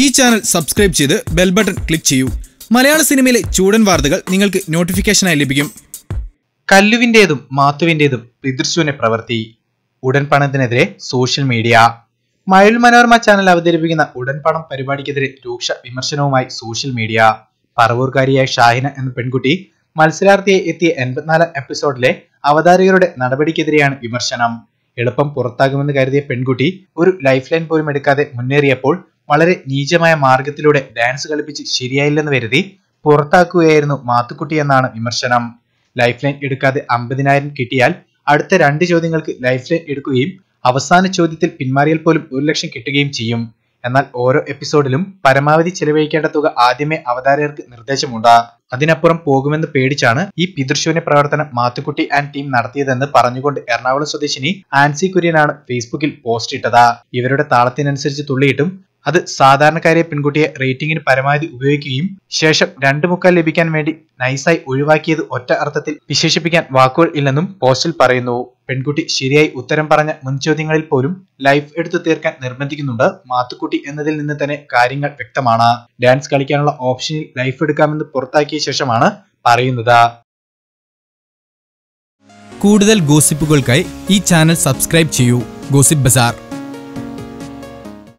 ഈ channel subscribe ചെയ്ത് bell button click ചെയ്യൂ മലയാള സിനിമയിലെ ചൂടൻ വാർത്തകൾ നിങ്ങൾക്ക് നോട്ടിഫിക്കേഷനായി ലഭിക്കും കല്ലുവിൻ്റേതും മാത്തുവിൻ്റേതും പിതൃശൂന്യ പ്രവൃത്തി ഉടൻ പണത്തിനെതിരെ സോഷ്യൽ മീഡിയ മഴൽ മനോരമ ചാനൽ അവതരിപ്പിക്കുന്ന ഉടൻ പണം പരിപാടിക്കെതിരെ രൂക്ഷ വിമർശനവുമായി സോഷ്യൽ മീഡിയ പറവൂർക്കാരിയായ ഷാഹിന എന്ന പെൺകുട്ടി മത്സരാർത്ഥിയെ എത്തിയ എൺപത്തിനാലാം എപ്പിസോഡിലെ അവതാരകരുടെ നടപടിക്കെതിരെയാണ് വിമർശനം എളുപ്പം പുറത്താകുമെന്ന് കരുതിയ പെൺകുട്ടി ഒരു ലൈഫ് ലൈൻ പോലും എടുക്കാതെ മുന്നേറിയപ്പോൾ വളരെ നീചമായ മാർഗത്തിലൂടെ ഡാൻസ് കളിപ്പിച്ച് ശരിയായില്ലെന്ന് കരുതി പുറത്താക്കുകയായിരുന്നു മാത്തുക്കുട്ടി എന്നാണ് വിമർശനം ലൈഫ് ലൈൻ എടുക്കാതെ അമ്പതിനായിരം കിട്ടിയാൽ അടുത്ത രണ്ട് ചോദ്യങ്ങൾക്ക് ലൈഫ് ലൈൻ എടുക്കുകയും അവസാന ചോദ്യത്തിൽ പിന്മാറിയാൽ പോലും ഒരു ലക്ഷം കിട്ടുകയും ചെയ്യും എന്നാൽ ഓരോ എപ്പിസോഡിലും പരമാവധി ചെലവഴിക്കേണ്ട തുക ആദ്യമേ അവതാരകർക്ക് നിർദ്ദേശമുണ്ട് അതിനപ്പുറം പോകുമെന്ന് പേടിച്ചാണ് ഈ പിതൃശൂന്യ പ്രവർത്തനം മാത്തുക്കുട്ടി ആൻഡ് ടീം നടത്തിയതെന്ന് പറഞ്ഞുകൊണ്ട് എറണാകുളം സ്വദേശിനി ആൻസി കുര്യനാണ് ഫേസ്ബുക്കിൽ പോസ്റ്റ് ഇട്ടത് ഇവരുടെ താളത്തിനനുസരിച്ച് തുള്ളിയിട്ടും അത് സാധാരണക്കാരെ പെൺകുട്ടിയെ റേറ്റിംഗിന് പരമാവധി ഉപയോഗിക്കുകയും ശേഷം രണ്ടു മുക്കാൽ ലഭിക്കാൻ വേണ്ടി നൈസായി ഒഴിവാക്കിയത് ഒറ്റ അർത്ഥത്തിൽ വിശേഷിപ്പിക്കാൻ വാക്കുകൾ ഇല്ലെന്നും പോസ്റ്റിൽ പറയുന്നു പെൺകുട്ടി ശരിയായി ഉത്തരം പറഞ്ഞ മുൻ ചോദ്യങ്ങളിൽ പോലും ലൈഫ് എടുത്തു തീർക്കാൻ നിർബന്ധിക്കുന്നുണ്ട് മാത്തുക്കുട്ടി എന്നതിൽ നിന്ന് തന്നെ കാര്യങ്ങൾ വ്യക്തമാണ് ഡാൻസ് കളിക്കാനുള്ള ഓപ്ഷനിൽ ലൈഫ് എടുക്കാമെന്ന് പുറത്താക്കിയ ശേഷമാണ് പറയുന്നത് കൂടുതൽ ഗോസിപ്പുകൾക്കായി ഈ ചാനൽ സബ്സ്ക്രൈബ് ചെയ്യൂ ഗോസിപ്പ് ബസാർ